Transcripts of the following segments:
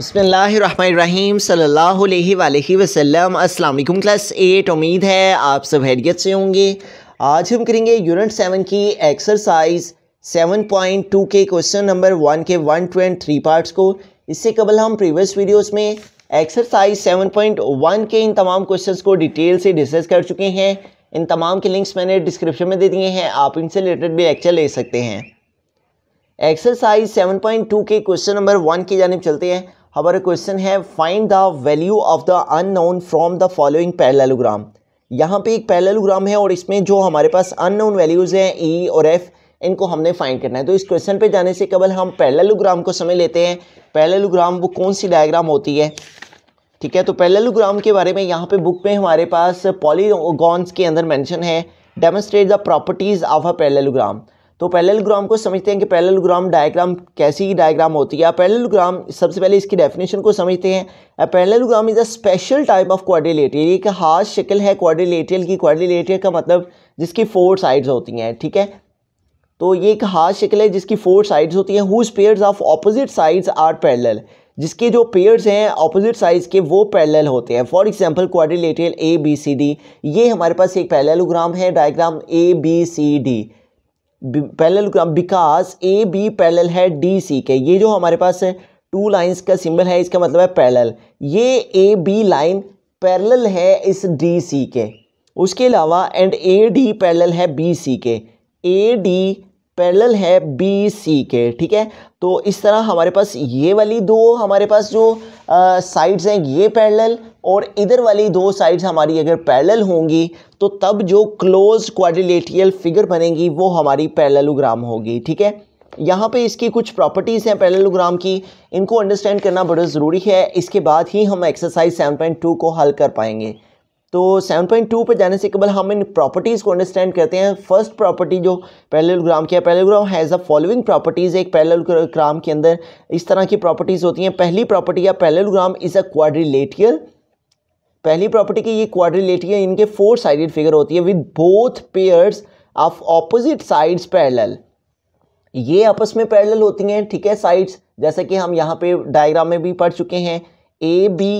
बसमीम सल अलैहि वसल्लम क्लास एट उम्मीद है आप सब हैरियत से होंगे आज हम करेंगे यूनिट सेवन की एक्सरसाइज सेवन पॉइंट टू के क्वेश्चन नंबर वन के one two and three parts को इससे कबल हम प्रीवियस वीडियोस में एक्सरसाइज सेवन पॉइंट वन के इन तमाम क्वेश्चंस को डिटेल से डिस्कस कर चुके हैं इन तमाम के लिंक्स मैंने डिस्क्रिप्शन में दे दिए हैं आप इनसे रिलेटेड भी लेक्चर ले सकते हैं एक्सरसाइज सेवन पॉइंट टू के क्वेश्चन नंबर वन की जानब चलते हैं हमारा क्वेश्चन है find the value of the unknown from the following parallelogram यहाँ पे एक पैरेललोग्राम है और इसमें जो हमारे पास अननोन वैल्यूज़ हैं ई e और एफ़ इनको हमने फाइंड करना है तो इस क्वेश्चन पे जाने से केवल हम पैरेललोग्राम को समझ लेते हैं पैरेललोग्राम वो कौन सी डायग्राम होती है ठीक है तो पैरेललोग्राम के बारे में यहाँ पे बुक में हमारे पास पॉलीगॉन्स के अंदर मेंशन है demonstrate the properties of a parallelogram तो पैलेलोग्राम को समझते हैं कि पैलेलोग्राम डायग्राम कैसी डायग्राम होती है पैरेललोग्राम सबसे पहले इसकी डेफिनेशन को समझते हैं parallelogram is a special type of quadrilateral एक खास शक्ल है क्वाड्रिलेटरियल की क्वाड्रिलेटरियल का मतलब जिसकी फोर साइड्स होती हैं ठीक है तो ये एक खास शक्ल है जिसकी फोर साइड्स होती हैं whose pairs of opposite sides are parallel जिसके जो पेयर्स हैं ऑपोजिट साइज़ के वो पैरेलल होते हैं for example quadrilateral A B C D ये हमारे पास एक पैरेललोग्राम है diagram A B C D parallelogram because A B parallel है डी सी के ये जो हमारे पास है टू लाइंस का सिंबल है इसका मतलब है पैरेलल ये ए बी लाइन पैरेलल है इस डी सी के उसके अलावा एंड ए डी पैरेलल है बी सी के ए डी पैरेलल है बी सी के ठीक है तो इस तरह हमारे पास ये वाली दो हमारे पास जो साइड्स हैं ये पैरेलल और इधर वाली दो साइड्स हमारी अगर पैरेलल होंगी तो तब जो क्लोज क्वाड्रिलेटियल फिगर बनेगी वो हमारी पैरेललोग्राम होगी ठीक है यहाँ पे इसकी कुछ प्रॉपर्टीज़ हैं पैरेललोग्राम की इनको अंडरस्टैंड करना बड़ा ज़रूरी है इसके बाद ही हम एक्सरसाइज 7.2 को हल कर पाएंगे तो 7.2 पर जाने से केवल हम इन प्रॉपर्टीज़ को अंडरस्टैंड करते हैं फर्स्ट प्रॉपर्टी जो पैरेललोग्राम की है parallelogram has a following properties एक पैरेललोग्राम के अंदर इस तरह की प्रॉपर्टीज़ होती हैं पहली प्रॉपर्टी या पैरेललोग्राम इज़ अ क्वाड्रिलेटियल पहली प्रॉपर्टी की ये क्वाड्रिलेटी है इनके फोर साइडेड फिगर होती है with both pairs of opposite sides parallel ये आपस में पैरेलल होती हैं ठीक है साइड्स जैसे कि हम यहाँ पे डायग्राम में भी पढ़ चुके हैं ए बी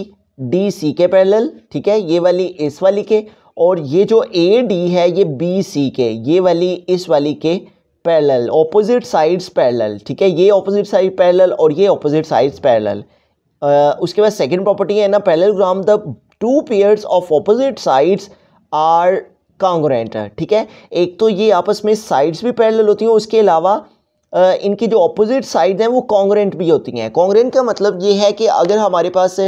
डी सी के पैरेलल ठीक है ये वाली इस वाली के और ये जो ए डी है ये बी सी के ये वाली इस वाली के पैरेलल ऑपोजिट साइड्स पैरेलल ठीक है ये ऑपोजिट साइड पैरेलल और ये ऑपोजिट साइड्स पैरेलल उसके बाद सेकंड प्रॉपर्टी है ना parallelogram the two pairs of opposite sides are congruent ठीक है एक तो ये आपस में साइड्स भी पैरेलल होती हैं उसके अलावा इनकी जो ऑपोजिट साइड हैं वो कॉन्ग्रेंट भी होती हैं कांग्रेंट का मतलब ये है कि अगर हमारे पास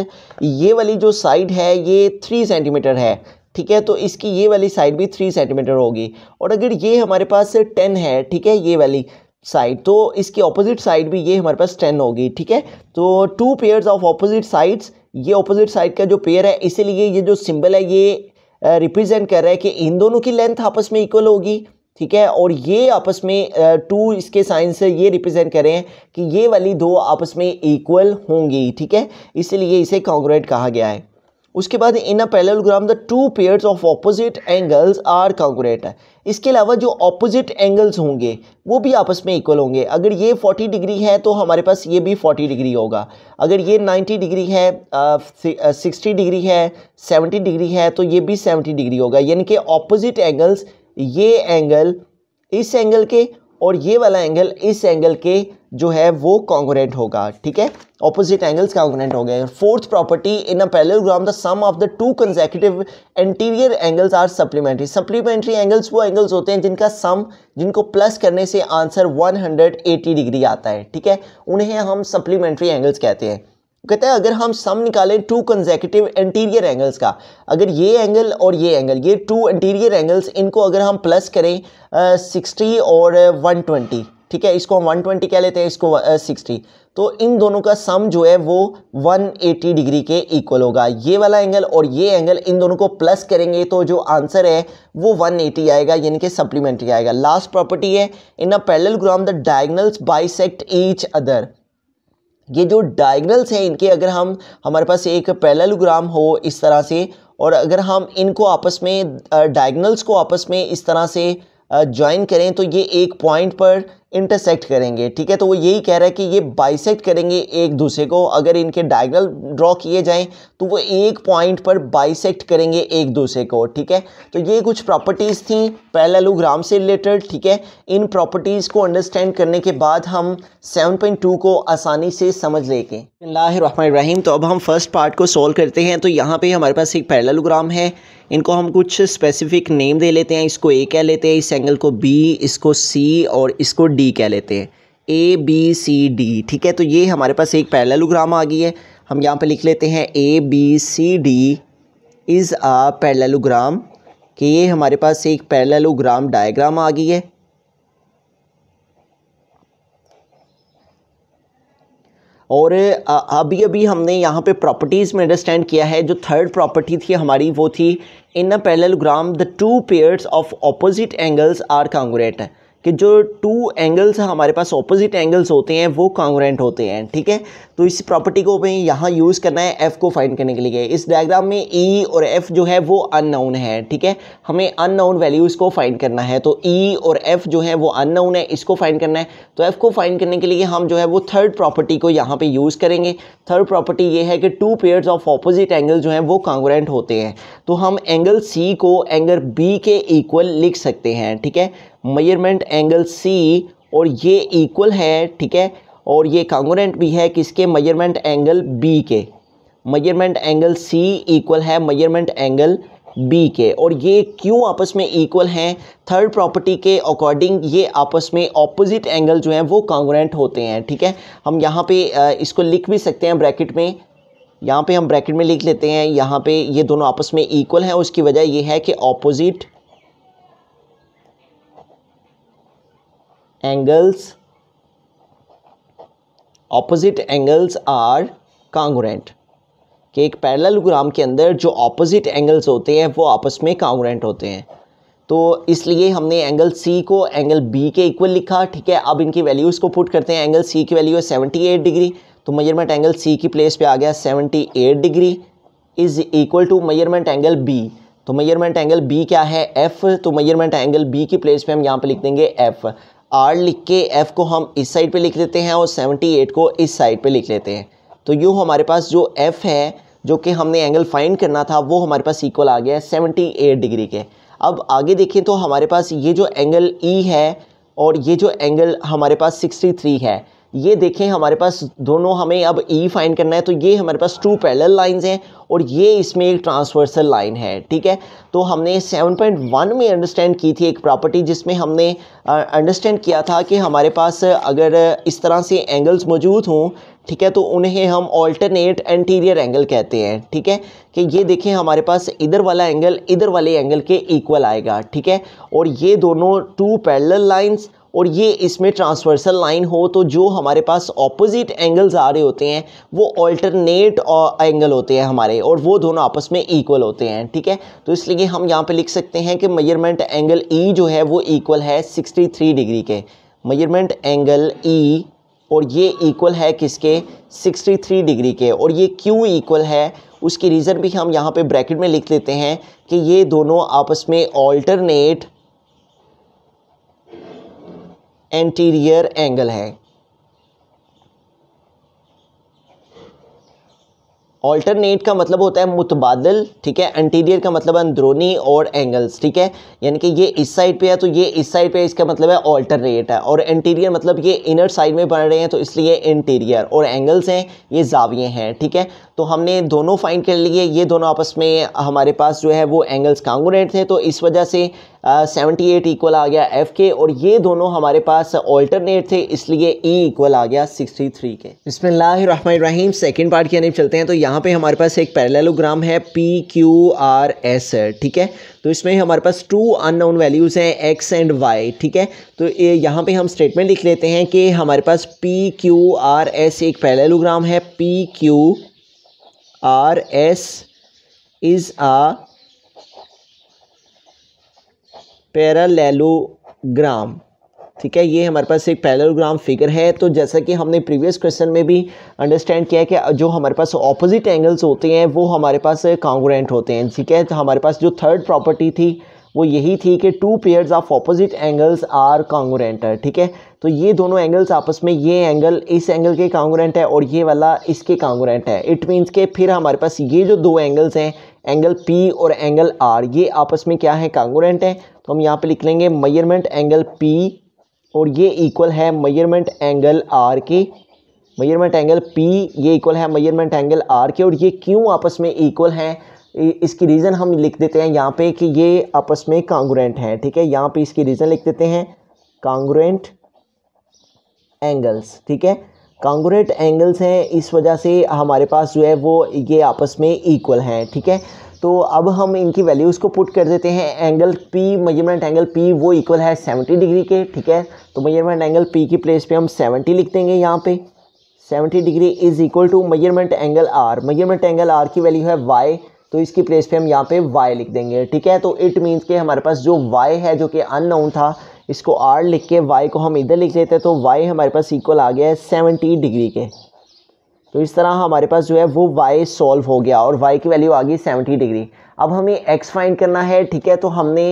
ये वाली जो साइड है ये थ्री सेंटीमीटर है ठीक है तो इसकी ये वाली साइड भी थ्री सेंटीमीटर होगी और अगर ये हमारे पास टेन है ठीक है ये वाली साइड तो इसकी ऑपोजिट साइड भी ये हमारे पास टेन होगी ठीक है तो two pairs of opposite sides ये ऑपोजिट साइड का जो पेयर है इसीलिए ये जो सिंबल है ये रिप्रेजेंट कर रहा है कि इन दोनों की लेंथ आपस में इक्वल होगी ठीक है और ये आपस में टू इसके साइन से ये रिप्रेजेंट कर रहे हैं कि ये वाली दो आपस में इक्वल होंगी ठीक है इसीलिए इसे कॉन्ग्रेट कहा गया है उसके बाद in a parallelogram the two pairs of opposite angles are congruent है इसके अलावा जो ऑपोजिट एंगल्स होंगे वो भी आपस में इक्वल होंगे अगर ये 40 डिग्री है तो हमारे पास ये भी 40 डिग्री होगा अगर ये 90 डिग्री है uh, सिक्सटी डिग्री है 70 डिग्री है तो ये भी 70 डिग्री होगा यानी कि ऑपोजिट एंगल्स ये एंगल इस एंगल के और ये वाला एंगल इस एंगल के जो है वो कॉन्ग्रेंट होगा ठीक है ऑपोजिट एंगल्स कॉन्ग्रेंट हो गए fourth property in a parallelogram the sum of the two consecutive interior angles are supplementary supplementary angles वो एंगल्स होते हैं जिनका सम जिनको प्लस करने से आंसर 180 डिग्री आता है ठीक है उन्हें हम सप्लीमेंट्री एंगल्स कहते हैं कहते हैं अगर हम सम निकालें टू कंजेकेटिव एंटीरियर एंगल्स का अगर ये एंगल और ये एंगल ये टू इंटीरियर एंगल्स इनको अगर हम प्लस करें सिक्सटी और वन ट्वेंटी ठीक है इसको हम 120 कह लेते हैं इसको सिक्सटी तो इन दोनों का सम जो है वो 180 डिग्री के इक्वल होगा ये वाला एंगल और ये एंगल इन दोनों को प्लस करेंगे तो जो आंसर है वो 180 आएगा यानी कि सप्लीमेंट्री आएगा लास्ट प्रॉपर्टी है in a gram the diagonals bisect each other ये जो डायगनल्स हैं इनके अगर हम हमारे पास एक पैरेललोग्राम हो इस तरह से और अगर हम इनको आपस में डायगनल्स को आपस में इस तरह से ज्वाइन करें तो ये एक पॉइंट पर इंटरसेक्ट करेंगे ठीक है तो वो यही कह रहा है कि ये बाइसेक्ट करेंगे एक दूसरे को अगर इनके डायगनल ड्रॉ किए जाएं तो वो एक पॉइंट पर बाइसेक्ट करेंगे एक दूसरे को ठीक है तो ये कुछ प्रॉपर्टीज़ थी पैरेललोग्राम से रिलेटेड ठीक है इन प्रॉपर्टीज़ को अंडरस्टैंड करने के बाद हम 7.2 को आसानी से समझ लेंगे रहीम तो अब हम फर्स्ट पार्ट को सोल्व करते हैं तो यहाँ पे हमारे पास एक पैरेललोग्राम है इनको हम कुछ स्पेसिफिक नेम दे लेते हैं इसको ए कह लेते हैं इस एंगल को बी इसको सी और इसको डी कह लेते हैं ए बी सी डी ठीक है तो ये हमारे पास एक पैरेललोग्राम आ गई है हम यहाँ पे लिख लेते हैं A B C D is a parallelogram कि ये हमारे पास एक पैरेललोग्राम डायग्राम आ गई है और अभी अभी हमने यहाँ पे प्रॉपर्टीज़ में अंडरस्टैंड किया है जो थर्ड प्रॉपर्टी थी हमारी वो थी in a parallelogram the two pairs of opposite angles are congruent कि जो टू एंगल्स हमारे पास ऑपोजिट एंगल्स होते हैं वो कांग्रेंट होते हैं ठीक है तो इस प्रॉपर्टी को हमें यहाँ यूज़ करना है एफ़ को फाइंड करने के लिए इस डायग्राम में ई e और एफ़ जो है वो अननाउन है ठीक है हमें अननाउन वैल्यूज़ को फाइंड करना है तो ई e और एफ़ जो है वो अननाउन है इसको फाइंड करना है तो एफ़ को फाइंड करने के लिए हम जो है वो थर्ड प्रॉपर्टी को यहाँ पर यूज़ करेंगे थर्ड प्रॉपर्टी ये है कि two pairs of opposite angle जो हैं वो कांग्रेंट होते हैं तो हम एंगल सी को एंगल बी के इक्वल लिख सकते हैं ठीक है मयरमेंट एंगल सी और ये इक्वल है ठीक है और ये कांगोरेंट भी है किसके मयरमेंट एंगल बी के मयरमेंट एंगल सी इक्वल है मयरमेंट एंगल बी के और ये क्यों आपस में इक्वल हैं थर्ड प्रॉपर्टी के अकॉर्डिंग ये आपस में ऑपोजिट एंगल जो हैं वो कांग्रेंट होते हैं ठीक है हम यहाँ पे इसको लिख भी सकते हैं ब्रैकेट में यहाँ पे हम ब्रैकेट में लिख लेते हैं यहाँ पे ये दोनों आपस में इक्वल हैं उसकी वजह ये है कि opposite angles opposite angles are congruent कि एक पैरेललोग्राम के अंदर जो ऑपोजिट एंगल्स होते हैं वो आपस में कांग्रेंट होते हैं तो इसलिए हमने एंगल सी को एंगल बी के इक्वल लिखा ठीक है अब इनकी वैल्यूज़ को पुट करते हैं एंगल सी की वैल्यू है सेवेंटी एट डिग्री तो मेजरमेंट एंगल सी की प्लेस पे आ गया seventy eight degree is equal to measurement angle B तो मेजरमेंट एंगल बी क्या है एफ़ तो मेजरमेंट एंगल बी की प्लेस पर हम यहाँ पर लिख देंगे एफ़ आर लिख के एफ़ को हम इस साइड पे लिख लेते हैं और सेवेंटी एट को इस साइड पे लिख लेते हैं तो यूँ हमारे पास जो एफ़ है जो कि हमने एंगल फाइंड करना था वो हमारे पास इक्वल आ गया है सेवेंटी एट डिग्री के अब आगे देखें तो हमारे पास ये जो एंगल ई e है और ये जो एंगल हमारे पास सिक्सटी थ्री है ये देखें हमारे पास दोनों हमें अब ई e फाइंड करना है तो ये हमारे पास टू पैरेलल लाइंस हैं और ये इसमें एक ट्रांसवर्सल लाइन है ठीक है तो हमने 7.1 में अंडरस्टैंड की थी एक प्रॉपर्टी जिसमें हमने अंडरस्टैंड किया था कि हमारे पास अगर इस तरह से एंगल्स मौजूद हों ठीक है तो उन्हें हम ऑल्टरनेट एंटीरियर एंगल कहते हैं ठीक है कि ये देखें हमारे पास इधर वाला एंगल इधर वाले एंगल के इक्वल आएगा ठीक है और ये दोनों टू पैरेलल लाइंस और ये इसमें ट्रांसवर्सल लाइन हो तो जो हमारे पास ऑपोजिट एंगल्स आ रहे होते हैं वो ऑल्टरनेट एंगल होते हैं हमारे और वो दोनों आपस में इक्वल होते हैं ठीक है तो इसलिए हम यहाँ पे लिख सकते हैं कि मेजरमेंट एंगल ई जो है वो इक्वल है 63 डिग्री के मेजरमेंट एंगल ई और ये इक्वल है किसके 63 डिग्री के और ये क्यों इक्वल है उसकी रीज़न भी हम यहाँ पे ब्रैकेट में लिख लेते हैं कि ये दोनों आपस में ऑल्टरनेट एंटीरियर एंगल है ऑल्टरनेट का मतलब होता है मुतबादल ठीक है एंटीरियर का मतलब अंदरूनी और एंगल्स ठीक है यानी कि ये इस साइड पे है तो ये इस साइड पे है इसका मतलब है ऑल्टरनेट है और एंटीरियर मतलब ये इनर साइड में बन रहे हैं तो इसलिए इंटीरियर और एंगल्स हैं ये जाविये हैं ठीक है तो हमने दोनों फाइंड कर लिए ये दोनों आपस में हमारे पास जो है वो एंगल्स कांगोनेट थे तो इस वजह से सेवेंटी एट इक्वल आ गया एफ के और ये दोनों हमारे पास ऑल्टरनेट थे इसलिए ई e इक्वल आ गया सिक्सटी थ्री के इसमें बसमीम सेकेंड पार्ट की अनिब चलते हैं तो यहाँ पे हमारे पास एक पैरेललोग्राम है पी क्यू आर एस ठीक है तो इसमें हमारे पास टू अननोन वैल्यूज़ हैं एक्स एंड वाई ठीक है तो यहाँ पे हम स्टेटमेंट लिख लेते हैं कि हमारे पास पी क्यू आर एस एक पैरेललोग्राम है P Q R S is a parallelogram ठीक है ये हमारे पास एक पैरेललोग्राम फिगर है तो जैसा कि हमने प्रीवियस क्वेश्चन में भी अंडरस्टैंड किया है कि जो हमारे पास ऑपोजिट एंगल्स होते हैं वो हमारे पास कॉन्ग्रेंट होते हैं ठीक है तो हमारे पास जो थर्ड प्रॉपर्टी थी वो यही थी कि two pairs of opposite angles are congruent है ठीक है तो ये दोनों एंगल्स आपस में ये एंगल इस एंगल के कांगोरेंट है और ये वाला इसके कांगोरेंट है इट मीन्स के फिर हमारे पास ये जो दो एंगल्स हैं एंगल पी और एंगल आर ये आपस में क्या है कांगोरेंट है तो हम यहाँ पे लिख लेंगे मयरमेंट एंगल पी और ये इक्वल है मयरमेंट एंगल आर के मयरमेंट एंगल पी ये इक्वल है मयरमेंट एंगल आर के और ये क्यों आपस में इक्वल हैं इसकी रीज़न हम लिख देते हैं यहाँ पे कि ये आपस में कांग्रेंट हैं ठीक है यहाँ पे इसकी रीज़न लिख देते हैं कांग्रेंट एंगल्स ठीक है कांग्रेंट एंगल्स हैं इस वजह से हमारे पास जो है वो ये आपस में इक्वल हैं ठीक है तो अब हम इनकी वैल्यूज़ को पुट कर देते हैं angle P measurement angle P वो इक्वल है सेवेंटी डिग्री के ठीक है तो मेजरमेंट एंगल पी की प्लेस पर हम सेवेंटी लिख देंगे यहाँ पर 70 degree is equal to measurement angle R measurement angle R की वैल्यू है वाई तो इसकी प्लेस पे हम यहाँ पे y लिख देंगे ठीक है तो इट मीन्स के हमारे पास जो y है जो कि अननोन था इसको r लिख के y को हम इधर लिख देते हैं तो y हमारे पास इक्वल आ गया है सेवेंटी डिग्री के तो इस तरह हमारे पास जो है वो y सॉल्व हो गया और y की वैल्यू आ गई सेवेंटी डिग्री अब हमें x फाइंड करना है ठीक है तो हमने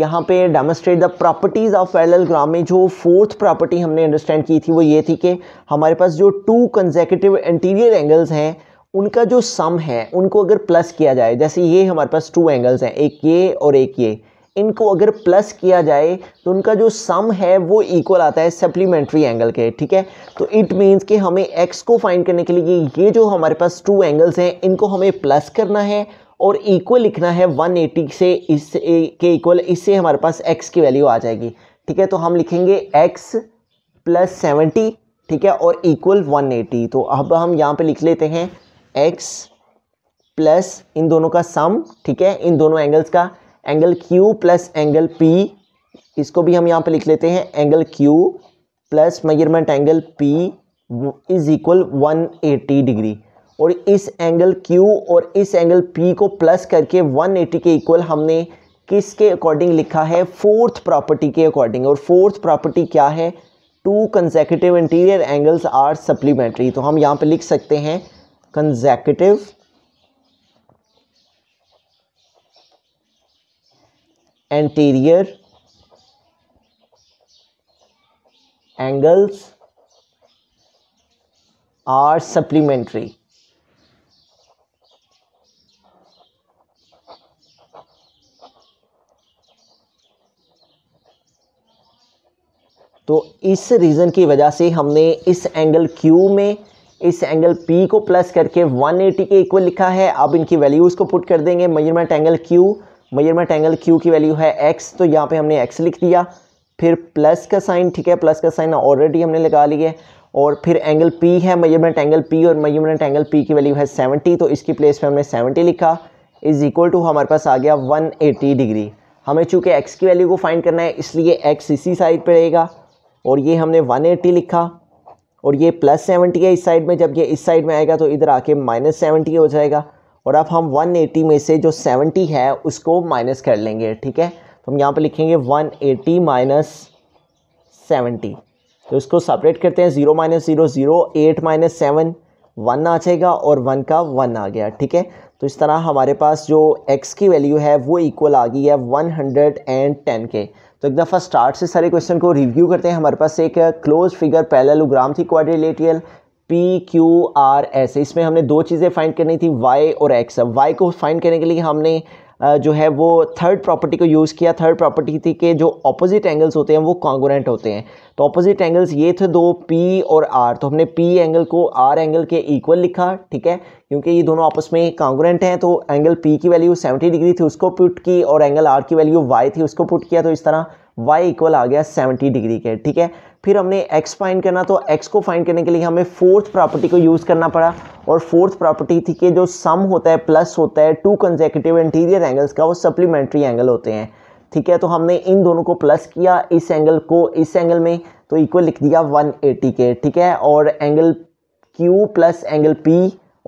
यहाँ पे demonstrate the properties of parallelogram में जो फोर्थ प्रॉपर्टी हमने अंडरस्टैंड की थी वो ये थी कि हमारे पास जो टू कंजेकेटिव इंटीरियर एंगल्स हैं उनका जो सम है उनको अगर प्लस किया जाए जैसे ये हमारे पास टू एंगल्स हैं एक ये और एक ये इनको अगर प्लस किया जाए तो उनका जो सम है वो इक्वल आता है सप्लीमेंट्री एंगल के ठीक है तो इट मीन्स कि हमें एक्स को फाइंड करने के लिए ये जो हमारे पास टू एंगल्स हैं इनको हमें प्लस करना है और इक्वल लिखना है 180 से इस के इक्वल इससे हमारे पास एक्स की वैल्यू आ जाएगी ठीक है तो हम लिखेंगे एक्स प्लस सेवेंटी ठीक है और इक्वल एटी तो अब हम यहाँ पर लिख लेते हैं एक्स प्लस इन दोनों का सम ठीक है इन दोनों एंगल्स का angle Q plus angle P इसको भी हम यहाँ पे लिख लेते हैं angle Q plus measurement angle P is equal 180 degree और इस एंगल क्यू और इस एंगल पी को प्लस करके 180 के इक्वल हमने किसके अकॉर्डिंग लिखा है फोर्थ प्रॉपर्टी के अकॉर्डिंग और फोर्थ प्रॉपर्टी क्या है two consecutive interior angles are supplementary तो हम यहाँ पर लिख सकते हैं consecutive anterior angles are supplementary तो इस रीज़न की वजह से हमने इस एंगल Q में इस एंगल P को प्लस करके 180 के इक्वल लिखा है अब इनकी वैल्यूज़ को पुट कर देंगे measurement angle Q measurement angle Q की वैल्यू है X तो यहाँ पे हमने X लिख दिया फिर प्लस का साइन ठीक है प्लस का साइन ऑलरेडी हमने लगा लिया है और फिर एंगल P है मेजरमेंट एंगल P और मेजरमेंट एंगल P की वैल्यू है सेवेंटी तो इसकी प्लेस पर हमने सेवेंटी लिखा इज़ इक्वल टू हमारे पास आ गया वन डिग्री हमें चूँकि एक्स की वैल्यू को फाइंड करना है इसलिए एक्स इसी साइड पर रहेगा और ये हमने 180 लिखा और ये प्लस सेवेंटी है इस साइड में जब ये इस साइड में आएगा तो इधर आके माइनस सेवेंटी हो जाएगा और अब हम वन एटी में से जो सेवेंटी है उसको माइनस कर लेंगे ठीक है तो हम यहाँ पर लिखेंगे वन एटी माइनस सेवेंटी तो इसको सेपरेट करते हैं zero minus zero zero eight minus seven one आ जाएगा और वन का वन आ गया ठीक है तो इस तरह हमारे पास जो एक्स की वैल्यू है वो इक्वल आ गई है वन हंड्रेड एंड टेन के तो एक दफ़ा स्टार्ट से सारे क्वेश्चन को रिव्यू करते हैं हमारे पास एक क्लोज फिगर उग्राम थी quadrilateral P Q R S इसमें हमने दो चीज़ें फाइंड करनी थी वाई और एक्स वाई को फाइंड करने के लिए हमने जो है वो थर्ड प्रॉपर्टी को यूज़ किया थर्ड प्रॉपर्टी थी कि जो ऑपोजिट एंगल्स होते हैं वो कॉन्गोरेंट होते हैं तो ऑपोजिट एंगल्स ये थे दो पी और आर तो हमने पी एंगल को आर एंगल के इक्वल लिखा ठीक है क्योंकि ये दोनों आपस में कॉन्गोरेंट हैं तो एंगल पी की वैल्यू 70 डिग्री थी उसको पुट की और एंगल आर की वैल्यू वाई थी उसको पुट किया तो इस तरह वाई इक्वल आ गया 70 डिग्री के ठीक है फिर हमने एक्स फाइंड करना तो एक्स को फाइंड करने के लिए हमें फोर्थ प्रॉपर्टी को यूज़ करना पड़ा और फोर्थ प्रॉपर्टी थी कि जो सम होता है प्लस होता है टू कंजेकेटिव इंटीरियर एंगल्स का वो सप्लीमेंट्री एंगल होते हैं ठीक है तो हमने इन दोनों को प्लस किया इस एंगल को इस एंगल में तो इक्वल लिख दिया 180 के ठीक है और angle Q plus angle P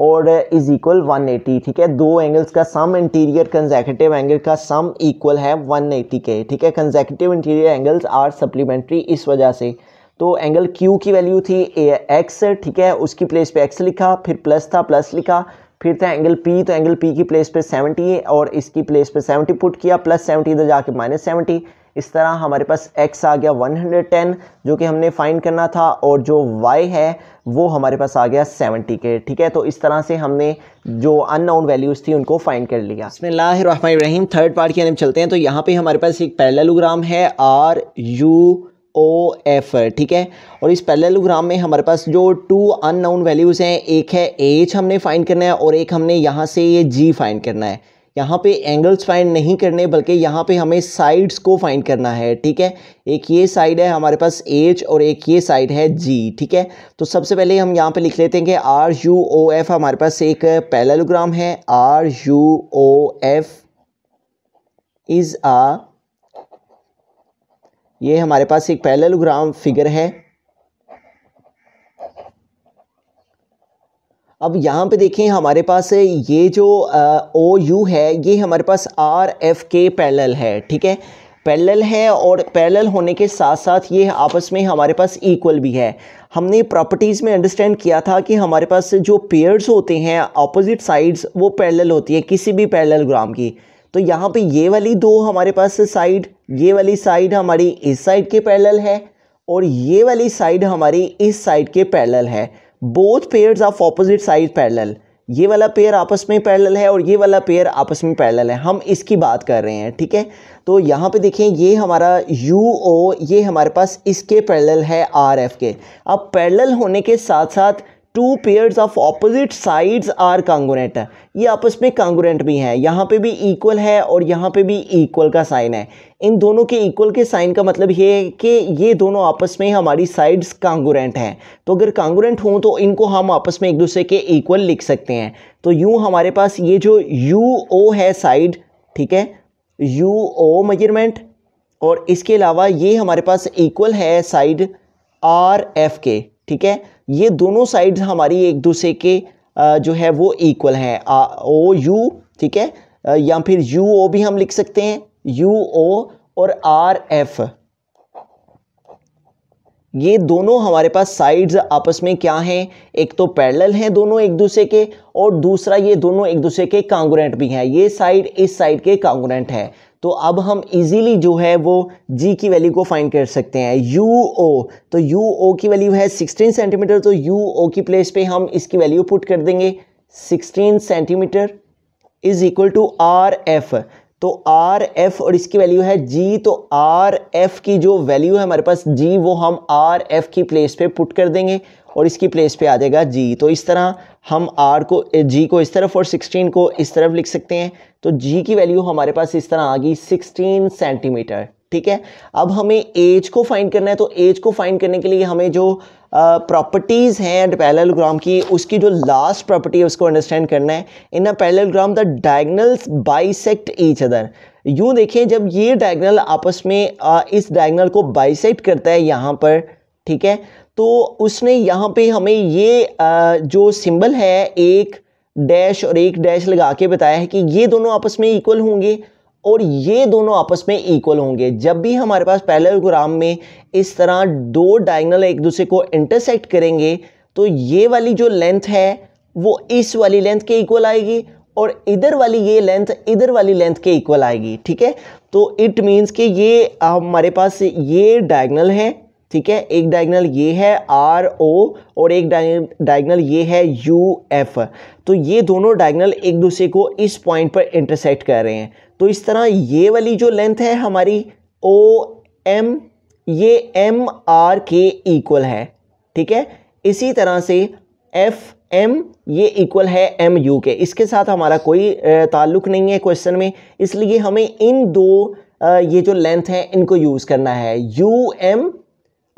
और इज इक्वल 180 ठीक है दो एंगल्स का सम इंटीरियर कंजेकेटिव एंगल का सम इक्वल है 180 के ठीक है consecutive interior angles are supplementary इस वजह से तो एंगल क्यू की वैल्यू थी एक्स ठीक है उसकी प्लेस पे एक्स लिखा फिर प्लस था प्लस लिखा फिर था एंगल पी तो एंगल पी की प्लेस पे 70 और इसकी प्लेस पे 70 पुट किया प्लस 70 इधर जाके माइनस सेवेंटी इस तरह हमारे पास x आ गया 110 जो कि हमने फाइंड करना था और जो y है वो हमारे पास आ गया 70 के ठीक है तो इस तरह से हमने जो अननाउन वैल्यूज़ थी उनको फाइंड कर लिया इसमें रहीम थर्ड पार्ट की हम चलते हैं तो यहाँ पे हमारे पास एक पैलेलोग्राम है आर यू ओ एफ ठीक है और इस पैलेलोग्राम में हमारे पास जो टू नाउन वैल्यूज़ हैं एक है एच हमने फाइंड करना है और एक हमने यहाँ से ये जी फाइंड करना है यहाँ पे एंगल्स फाइंड नहीं करने बल्कि यहाँ पे हमें साइड्स को फाइंड करना है ठीक है एक ये साइड है हमारे पास एच और एक ये साइड है जी ठीक है तो सबसे पहले हम यहाँ पे लिख लेते हैं कि आर यू ओ एफ हमारे पास एक पैलेलोग्राम है R U O F is a ये हमारे पास एक पैरेललोग्राम फिगर है अब यहाँ पे देखें हमारे पास ये जो ओ यू है ये हमारे पास आर एफ के पैरेलल है ठीक है पैरेलल है और पैरेलल होने के साथ साथ ये आपस में हमारे पास इक्वल भी है हमने प्रॉपर्टीज़ में अंडरस्टैंड किया था कि हमारे पास जो पेयर्स होते हैं अपोजिट साइड्स वो पैरेलल होती है किसी भी पैरेलल ग्राम की तो यहाँ पे ये वाली दो हमारे पास साइड ये वाली साइड हमारी इस साइड के पैरेलल है और ये वाली साइड हमारी इस साइड के पैरेलल है बोथ पेयर ऑफ ऑपोजिट साइज पैरल ये वाला पेयर आपस में पैरल है और ये वाला पेयर आपस में पैरल है हम इसकी बात कर रहे हैं ठीक है तो यहाँ पे देखें ये हमारा यू ओ ये हमारे पास इसके पैरल है आर एफ के अब पैरल होने के साथ साथ two pairs of opposite sides are congruent ये आपस में कांगोनेट भी हैं यहाँ पे भी इक्वल है और यहाँ पे भी इक्वल का साइन है इन दोनों के इक्वल के साइन का मतलब ये है कि ये दोनों आपस में हमारी साइड्स कांगोरेंट हैं तो अगर कांगोरेंट हों तो इनको हम आपस में एक दूसरे के इक्वल लिख सकते हैं तो यूँ हमारे पास ये जो यू ओ है साइड ठीक है यू ओ मेजरमेंट और इसके अलावा ये हमारे पास इक्वल है साइड आर एफ के ठीक है ये दोनों साइड्स हमारी एक दूसरे के जो है वो इक्वल हैं ओ यू ठीक है या फिर यू ओ भी हम लिख सकते हैं यू ओ और आर एफ ये दोनों हमारे पास साइड्स आपस में क्या हैं एक तो पैरेलल हैं दोनों एक दूसरे के और दूसरा ये दोनों एक दूसरे के कांग्रेंट भी हैं ये साइड इस साइड के कांग्रेंट है तो अब हम इजीली जो है वो जी की वैल्यू को फाइंड कर सकते हैं यू ओ तो यू ओ की वैल्यू है 16 सेंटीमीटर तो यू ओ की प्लेस पे हम इसकी वैल्यू पुट कर देंगे 16 centimetre is equal to R F तो आर एफ और इसकी वैल्यू है जी तो आर एफ की जो वैल्यू है हमारे पास जी वो हम आर एफ की प्लेस पे पुट कर देंगे और इसकी प्लेस पे आ जाएगा जी तो इस तरह हम आर को जी को इस तरफ और 16 को इस तरफ लिख सकते हैं तो जी की वैल्यू हमारे पास इस तरह आ गई 16 सेंटीमीटर ठीक है अब हमें एज को फाइंड करना है तो एज को फाइंड करने के लिए हमें जो प्रॉपर्टीज़ हैं पैरेललोग्राम की उसकी जो लास्ट प्रॉपर्टी है उसको अंडरस्टैंड करना है in a parallelogram the diagonals bisect each other यूँ देखें जब ये डायगनल आपस में आ, इस डायगनल को बाइसेक्ट करता है यहाँ पर ठीक है तो उसने यहाँ पे हमें ये जो सिंबल है एक डैश और एक डैश लगा के बताया है कि ये दोनों आपस में इक्वल होंगे और ये दोनों आपस में इक्वल होंगे जब भी हमारे पास पहले ग्राम में इस तरह दो डायगनल एक दूसरे को इंटरसेक्ट करेंगे तो ये वाली जो लेंथ है वो इस वाली लेंथ के इक्वल आएगी और इधर वाली ये लेंथ इधर वाली लेंथ के इक्वल आएगी ठीक है तो इट मीन्स कि ये हमारे पास ये डायगनल है ठीक है एक डायगनल ये है आर ओ और एक डायगनल ये है यू एफ तो ये दोनों डायगनल एक दूसरे को इस पॉइंट पर इंटरसेक्ट कर रहे हैं तो इस तरह ये वाली जो लेंथ है हमारी ओ एम ये एम आर के इक्वल है ठीक है इसी तरह से एफ एम ये इक्वल है एम यू के इसके साथ हमारा कोई ताल्लुक नहीं है क्वेश्चन में इसलिए हमें इन दो ये जो लेंथ है इनको यूज़ करना है यू एम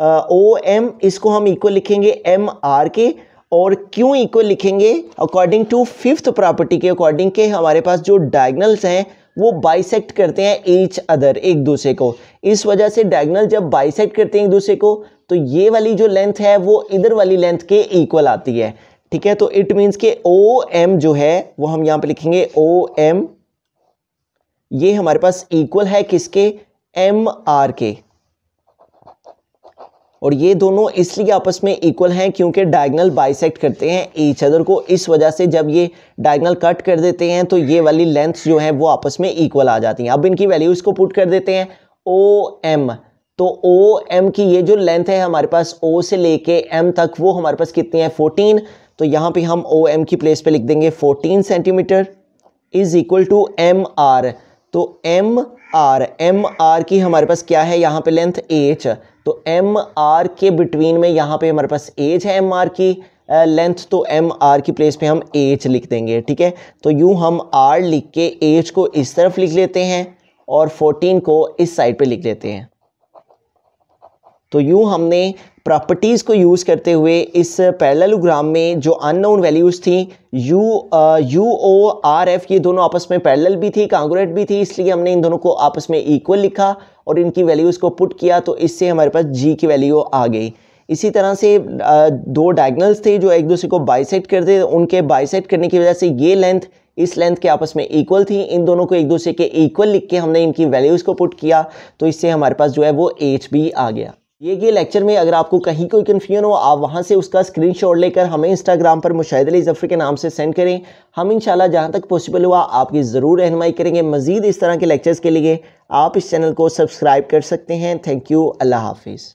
ओ एम इसको हम इक्वल लिखेंगे एम आर के और क्यों इक्वल लिखेंगे अकॉर्डिंग टू फिफ्थ प्रॉपर्टी के अकॉर्डिंग के हमारे पास जो डायगनल्स हैं वो बाइसेक्ट करते हैं ईच अदर एक दूसरे को इस वजह से डायगनल जब बाइसेक्ट करते हैं एक दूसरे को तो ये वाली जो लेंथ है वो इधर वाली लेंथ के इक्वल आती है ठीक है तो इट मीन्स के ओ एम जो है वो हम यहाँ पर लिखेंगे ओ एम ये हमारे पास इक्वल है किसके एम आर के और ये दोनों इसलिए आपस में इक्वल हैं क्योंकि डायगनल बाइसेक्ट करते हैं ईच अदर को इस वजह से जब ये डायगनल कट कर देते हैं तो ये वाली लेंथ जो है वो आपस में इक्वल आ जाती हैं अब इनकी वैल्यूज़ को पुट कर देते हैं ओ एम तो ओ एम की ये जो लेंथ है हमारे पास ओ से लेके एम तक वो हमारे पास कितनी है फोर्टीन तो यहाँ पे हम ओ एम की प्लेस पर लिख देंगे fourteen centimetre is equal to M R तो एम आर एम आर की हमारे पास क्या है यहाँ पे लेंथ एच तो एम आर के बिटवीन में यहाँ पे हमारे पास एज है एम आर की लेंथ तो एम आर की प्लेस पे हम एच लिख देंगे ठीक है तो यूँ हम आर लिख के एच को इस तरफ लिख लेते हैं और 14 को इस साइड पे लिख लेते हैं तो यूँ हमने प्रॉपर्टीज़ को यूज़ करते हुए इस पैरलोग्राम में जो अननोन वैल्यूज़ थी U U O R F ये दोनों आपस में पैरल भी थी कांग्रेट भी थी इसलिए हमने इन दोनों को आपस में इक्वल लिखा और इनकी वैल्यूज़ को पुट किया तो इससे हमारे पास जी की वैल्यू आ गई इसी तरह से uh, दो डायगनल्स थे जो एक दूसरे को बाइसेट करते उनके बाइसेट करने की वजह से ये लेंथ इस लेंथ के आपस में इक्वल थी इन दोनों को एक दूसरे के इक्वल लिख के हमने इनकी वैल्यूज़ को पुट किया तो इससे हमारे पास जो है वो एच भी आ गया ये कि लेक्चर में अगर आपको कहीं कोई कन्फ्यूजन हो आप वहाँ से उसका स्क्रीनशॉट लेकर हमें इंस्टाग्राम पर मुशाह अली जफ़र के नाम से सेंड करें हम इन जहाँ तक पॉसिबल हुआ आपकी ज़रूर रहनमाई करेंगे मज़ीद इस तरह के लेक्चर्स के लिए आप इस चैनल को सब्सक्राइब कर सकते हैं थैंक यू अल्लाह हाफिज़